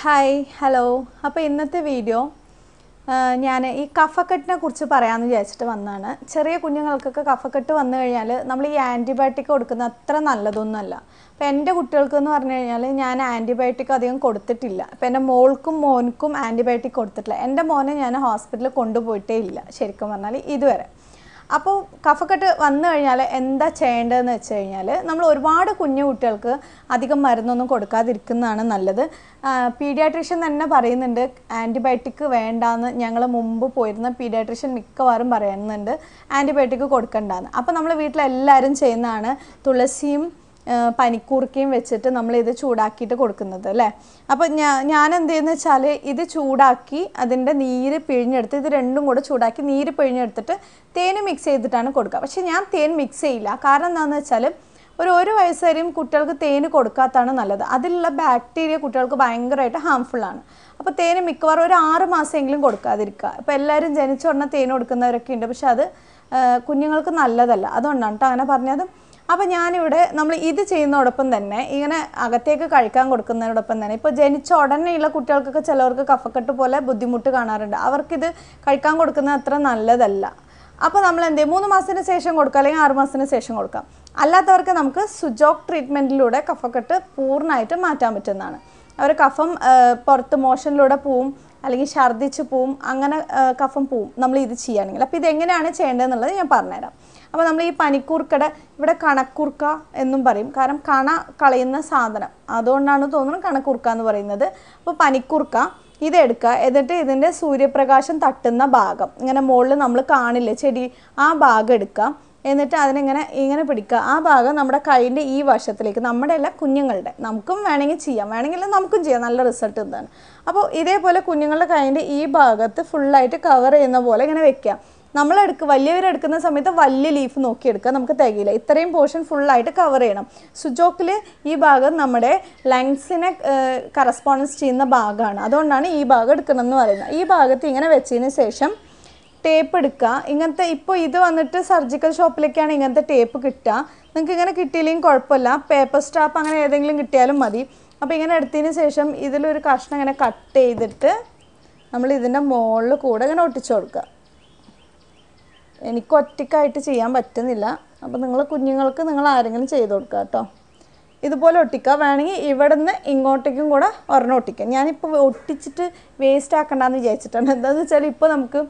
hi hello അപ്പോൾ ഇന്നത്തെ video ഞാൻ ഈ കഫക്കെട്ടിനെ കുറിച്ച് പറയാമെന്ന് വിചാരിച്ചിട്ട് വന്നതാണ് ചെറിയ കുഞ്ഞുങ്ങൾക്കൊക്കെ കഫക്കെട്ട് വന്നു കഴിഞ്ഞാൽ നമ്മൾ ഈ ആൻറ്റിബയോട്ടിക് കൊടുക്കുന്ന അത്ര നല്ലതൊന്നുമല്ല അപ്പോൾ എൻ്റെ കുട്ടികൾക്ക് എന്ന് പറഞ്ഞു കഴിഞ്ഞാൽ ഞാൻ ആൻറ്റിബയോട്ടിക് അധികം കൊടുത്തിട്ടില്ല അപ്പോൾ എൻ്റെ മോൾക്കും മോനക്കും ആൻറ്റിബയോട്ടിക് കൊടുത്തിട്ടില്ല എൻ്റെ മോനെ ഞാൻ ഹോസ്പിറ്റലിൽ കൊണ്ടുപോയിട്ടേ ഇല്ല ശരിക്കും പറഞ്ഞാൽ ഇതുവരെ അപ്പോൾ കഫക്കെട്ട് വന്നു കഴിഞ്ഞാൽ എന്താ ചെയ്യേണ്ടതെന്ന് വെച്ച് കഴിഞ്ഞാൽ നമ്മൾ ഒരുപാട് കുഞ്ഞു കുട്ടികൾക്ക് അധികം മരുന്നൊന്നും കൊടുക്കാതിരിക്കുന്നതാണ് നല്ലത് പീഡിയാട്രീഷ്യൻ തന്നെ പറയുന്നുണ്ട് ആൻറ്റിബയോട്ടിക് വേണ്ടാന്ന് ഞങ്ങൾ മുമ്പ് പോയിരുന്ന പീഡിയാട്രീഷ്യൻ മിക്കവാറും പറയുന്നുണ്ട് ആൻറ്റിബയോട്ടിക് കൊടുക്കണ്ടെന്ന് അപ്പോൾ നമ്മൾ വീട്ടിലെല്ലാവരും ചെയ്യുന്നതാണ് തുളസിയും പനിക്കൂർക്കയും വെച്ചിട്ട് നമ്മൾ ഇത് ചൂടാക്കിയിട്ട് കൊടുക്കുന്നത് അല്ലേ അപ്പോൾ ഞാൻ ഞാൻ എന്ത് വെച്ചാൽ ഇത് ചൂടാക്കി അതിൻ്റെ നീര് പിഴിഞ്ഞെടുത്ത് ഇത് രണ്ടും കൂടെ ചൂടാക്കി നീര് പിഴിഞ്ഞെടുത്തിട്ട് തേൻ മിക്സ് ചെയ്തിട്ടാണ് കൊടുക്കുക പക്ഷേ ഞാൻ തേൻ മിക്സ് ചെയ്യില്ല കാരണം എന്താണെന്ന് വെച്ചാൽ ഒരു ഒരു വയസ്സ് കുട്ടികൾക്ക് തേന് കൊടുക്കാത്തതാണ് നല്ലത് അതിലുള്ള ബാക്ടീരിയ കുട്ടികൾക്ക് ഭയങ്കരമായിട്ട് ഹാംഫുള്ളാണ് അപ്പോൾ തേന് മിക്കവാറും ഒരു ആറ് മാസമെങ്കിലും കൊടുക്കാതിരിക്കുക ഇപ്പോൾ എല്ലാവരും ജനിച്ച ഉടനെ തേൻ കൊടുക്കുന്നവരൊക്കെ ഉണ്ട് പക്ഷെ അത് കുഞ്ഞുങ്ങൾക്ക് നല്ലതല്ല അതുകൊണ്ടാണ് കേട്ടോ അങ്ങനെ പറഞ്ഞത് അപ്പോൾ ഞാനിവിടെ നമ്മൾ ഇത് ചെയ്യുന്നതോടൊപ്പം തന്നെ ഇങ്ങനെ അകത്തേക്ക് കഴിക്കാൻ കൊടുക്കുന്നതിനോടൊപ്പം തന്നെ ഇപ്പോൾ ജനിച്ച ഉടനെയുള്ള കുട്ടികൾക്കൊക്കെ ചിലവർക്ക് കഫക്കെട്ട് പോലെ ബുദ്ധിമുട്ട് കാണാറുണ്ട് അവർക്കിത് കഴിക്കാൻ കൊടുക്കുന്നത് അത്ര നല്ലതല്ല അപ്പോൾ നമ്മൾ എന്ത് ചെയ്യും മൂന്ന് മാസത്തിന് ശേഷം കൊടുക്കുക അല്ലെങ്കിൽ ആറ് മാസത്തിന് ശേഷം കൊടുക്കാം അല്ലാത്തവർക്ക് നമുക്ക് സുജോക് ട്രീറ്റ്മെൻറ്റിലൂടെ കഫക്കെട്ട് പൂർണ്ണമായിട്ട് മാറ്റാൻ പറ്റുന്നതാണ് അവർ കഫം പുറത്ത് മോഷനിലൂടെ പോവും അല്ലെങ്കിൽ ഛർദ്ദിച്ച് പോവും അങ്ങനെ കഫം പോവും നമ്മൾ ഇത് ചെയ്യുകയാണെങ്കിൽ അപ്പോൾ ഇതെങ്ങനെയാണ് ചെയ്യേണ്ടതെന്നുള്ളത് ഞാൻ പറഞ്ഞുതരാം അപ്പോൾ നമ്മൾ ഈ പനിക്കൂർക്കട ഇവിടെ കണക്കൂർക്ക എന്നും പറയും കാരണം കണ കളയുന്ന സാധനം അതുകൊണ്ടാണ് തോന്നുന്നത് കണക്കൂർക്ക എന്ന് പറയുന്നത് അപ്പോൾ പനിക്കൂർക്ക ഇതെടുക്കുക എന്നിട്ട് ഇതിൻ്റെ സൂര്യപ്രകാശം തട്ടുന്ന ഭാഗം ഇങ്ങനെ മുകളിൽ നമ്മൾ കാണില്ലേ ചെടി ആ ഭാഗം എടുക്കുക എന്നിട്ട് അതിനിങ്ങനെ ഇങ്ങനെ പിടിക്കുക ആ ഭാഗം നമ്മുടെ കൈയിൻ്റെ ഈ വശത്തിലേക്ക് നമ്മുടെ എല്ലാ കുഞ്ഞുങ്ങളുടെ നമുക്കും വേണമെങ്കിൽ ചെയ്യാം വേണമെങ്കിൽ നമുക്കും ചെയ്യാം നല്ല റിസൾട്ട് എന്താണ് അപ്പോൾ ഇതേപോലെ കുഞ്ഞുങ്ങളുടെ കൈയിൻ്റെ ഈ ഭാഗത്ത് ഫുള്ളായിട്ട് കവർ ചെയ്യുന്ന പോലെ ഇങ്ങനെ വെക്കുക നമ്മളെടുക്ക് വലിയവരെടുക്കുന്ന സമയത്ത് വലിയ ലീഫ് നോക്കിയെടുക്കുക നമുക്ക് തികയില്ല ഇത്രയും പോർഷൻ ഫുള്ളായിട്ട് കവർ ചെയ്യണം സുജോക്കിൽ ഈ ഭാഗം നമ്മുടെ ലങ്സിനെ കറസ്പോണ്ടൻസ് ചെയ്യുന്ന ഭാഗമാണ് അതുകൊണ്ടാണ് ഈ ഭാഗം എടുക്കണമെന്ന് പറയുന്നത് ഈ ഭാഗത്ത് ഇങ്ങനെ വെച്ചതിന് ശേഷം ടേപ്പ് എടുക്കുക ഇങ്ങനത്തെ ഇപ്പോൾ ഇത് വന്നിട്ട് സർജിക്കൽ ഷോപ്പിലേക്കാണ് ഇങ്ങനത്തെ ടേപ്പ് കിട്ടുക നിങ്ങൾക്ക് ഇങ്ങനെ കിട്ടിയില്ലെങ്കിൽ കുഴപ്പമില്ല പേപ്പർ സ്റ്റാപ്പ് അങ്ങനെ ഏതെങ്കിലും കിട്ടിയാലും മതി അപ്പോൾ ഇങ്ങനെ എടുത്തതിന് ശേഷം ഇതിലൊരു കഷ്ണം ഇങ്ങനെ കട്ട് ചെയ്തിട്ട് നമ്മൾ ഇതിൻ്റെ മുകളിൽ കൂടെ ഇങ്ങനെ ഒട്ടിച്ചു കൊടുക്കുക എനിക്ക് ഒറ്റയ്ക്കായിട്ട് ചെയ്യാൻ പറ്റുന്നില്ല അപ്പോൾ നിങ്ങൾ കുഞ്ഞുങ്ങൾക്ക് നിങ്ങൾ ആരെങ്കിലും ചെയ്ത് കൊടുക്കുക കേട്ടോ ഇതുപോലെ ഒട്ടിക്കുക വേണമെങ്കിൽ ഇവിടെ നിന്ന് ഇങ്ങോട്ടേക്കും കൂടെ ഒരെണ്ണം ഒട്ടിക്കാം ഞാനിപ്പോൾ ഒട്ടിച്ചിട്ട് വേസ്റ്റ് ആക്കണ്ടെന്ന് വിചാരിച്ചിട്ടാണ് എന്താണെന്ന് വെച്ചാൽ ഇപ്പോൾ നമുക്ക്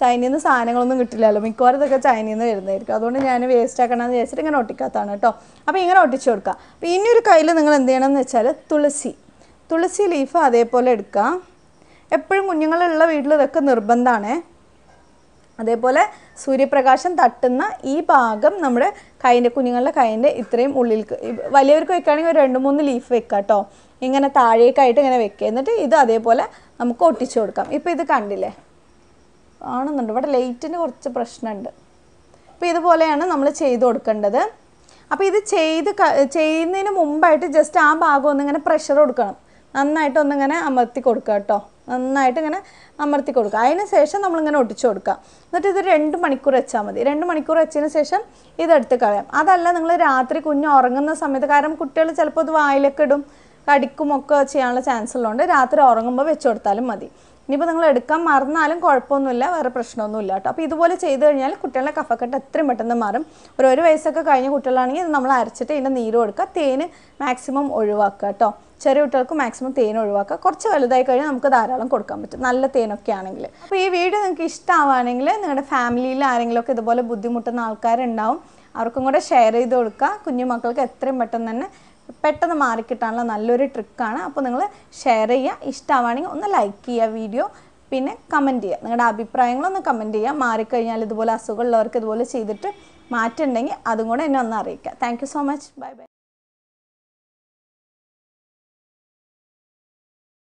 ചൈനയിൽ നിന്ന് സാധനങ്ങളൊന്നും കിട്ടില്ലല്ലോ മിക്കവാറും ഇതൊക്കെ ചൈനയിൽ നിന്ന് വരുന്നതായിരിക്കും അതുകൊണ്ട് ഞാൻ വേസ്റ്റ് ആക്കണമെന്ന് വിചാരിച്ചിട്ട് ഇങ്ങനെ ഒട്ടിക്കാത്താണ് കേട്ടോ അപ്പോൾ ഇങ്ങനെ ഒട്ടിച്ചു കൊടുക്കുക അപ്പോൾ ഇനി ഒരു കയ്യിൽ നിങ്ങൾ എന്ത് ചെയ്യണം എന്ന് വെച്ചാൽ തുളസി തുളസി ലീഫ് അതേപോലെ എടുക്കുക എപ്പോഴും കുഞ്ഞുങ്ങളുള്ള വീട്ടിൽ ഇതൊക്കെ നിർബന്ധമാണ് അതേപോലെ സൂര്യപ്രകാശം തട്ടുന്ന ഈ ഭാഗം നമ്മുടെ കൈൻ്റെ കുഞ്ഞുങ്ങളുടെ കൈൻ്റെ ഇത്രയും ഉള്ളിൽ വലിയവർക്ക് വെക്കുകയാണെങ്കിൽ ഒരു രണ്ട് മൂന്ന് ലീഫ് വെക്കുക കേട്ടോ ഇങ്ങനെ താഴേക്കായിട്ട് ഇങ്ങനെ വെക്കുക എന്നിട്ട് ഇത് അതേപോലെ നമുക്ക് ഒട്ടിച്ചു കൊടുക്കാം ഇപ്പോൾ ഇത് കണ്ടില്ലേ ആണെന്നുണ്ട് ഇവിടെ ലൈറ്റിന് കുറച്ച് പ്രശ്നമുണ്ട് അപ്പോൾ ഇതുപോലെയാണ് നമ്മൾ ചെയ്ത് കൊടുക്കേണ്ടത് അപ്പോൾ ഇത് ചെയ്ത് ചെയ്യുന്നതിന് മുമ്പായിട്ട് ജസ്റ്റ് ആ ഭാഗം ഒന്നിങ്ങനെ പ്രഷർ കൊടുക്കണം നന്നായിട്ട് ഒന്നിങ്ങനെ അമർത്തി കൊടുക്കുക കേട്ടോ നന്നായിട്ട് ഇങ്ങനെ അമർത്തി കൊടുക്കുക അതിന് ശേഷം നമ്മളിങ്ങനെ ഒട്ടിച്ചു കൊടുക്കുക എന്നിട്ട് ഇത് രണ്ട് മണിക്കൂർ വെച്ചാൽ മതി രണ്ട് മണിക്കൂർ വെച്ചതിന് ശേഷം ഇതെടുത്ത് കളയാം അതല്ല നിങ്ങൾ രാത്രി കുഞ്ഞ് ഉറങ്ങുന്ന സമയത്ത് കാരണം കുട്ടികൾ ചിലപ്പോൾ ഇത് വായിലൊക്കെ ഇടും കടിക്കുമൊക്കെ ചെയ്യാനുള്ള ചാൻസ് ഉള്ളതുകൊണ്ട് രാത്രി ഉറങ്ങുമ്പോൾ വെച്ചു കൊടുത്താലും മതി ഇനിയിപ്പോൾ നിങ്ങൾ എടുക്കാൻ മറന്നാലും കുഴപ്പമൊന്നുമില്ല വേറെ ഇല്ല കേട്ടോ അപ്പോൾ ഇതുപോലെ ചെയ്തു കഴിഞ്ഞാൽ കുട്ടികളുടെ കഫക്കെട്ട് എത്രയും പെട്ടെന്ന് മാറും ഒരു ഒരു വയസ്സൊക്കെ കഴിഞ്ഞ കുട്ടികളാണെങ്കിൽ ഇത് നമ്മൾ അരച്ചിട്ട് ഇതിൻ്റെ നീര് കൊടുക്കുക തേന് മാക്സിമം ഒഴിവാക്കുക കേട്ടോ ചെറിയ കുട്ടികൾക്ക് മാക്സിമം തേൻ ഒഴിവാക്കുക കുറച്ച് വലുതായി കഴിഞ്ഞാൽ നമുക്ക് ധാരാളം കൊടുക്കാൻ പറ്റും നല്ല തേനൊക്കെ ആണെങ്കിൽ അപ്പോൾ ഈ വീഡിയോ നിങ്ങൾക്ക് ഇഷ്ടമാവുകയാണെങ്കിൽ നിങ്ങളുടെ ഫാമിലിയിൽ ആരെങ്കിലുമൊക്കെ ഇതുപോലെ ബുദ്ധിമുട്ടുന്ന ആൾക്കാരുണ്ടാവും അവർക്കും കൂടെ ഷെയർ ചെയ്ത് കൊടുക്കുക കുഞ്ഞു മക്കൾക്ക് എത്രയും പെട്ടെന്ന് തന്നെ പെട്ടെന്ന് മാറിക്കിട്ടാനുള്ള നല്ലൊരു ട്രിക്കാണ് അപ്പോൾ നിങ്ങൾ ഷെയർ ചെയ്യുക ഇഷ്ടമാണെങ്കിൽ ഒന്ന് ലൈക്ക് ചെയ്യുക വീഡിയോ പിന്നെ കമൻറ്റ് ചെയ്യുക നിങ്ങളുടെ അഭിപ്രായങ്ങളൊന്ന് കമൻറ്റ് ചെയ്യുക മാറിക്കഴിഞ്ഞാൽ ഇതുപോലെ അസുഖമുള്ളവർക്ക് ഇതുപോലെ ചെയ്തിട്ട് മാറ്റുണ്ടെങ്കിൽ അതും കൂടെ എന്നെ ഒന്ന് അറിയിക്കുക thank so much bye by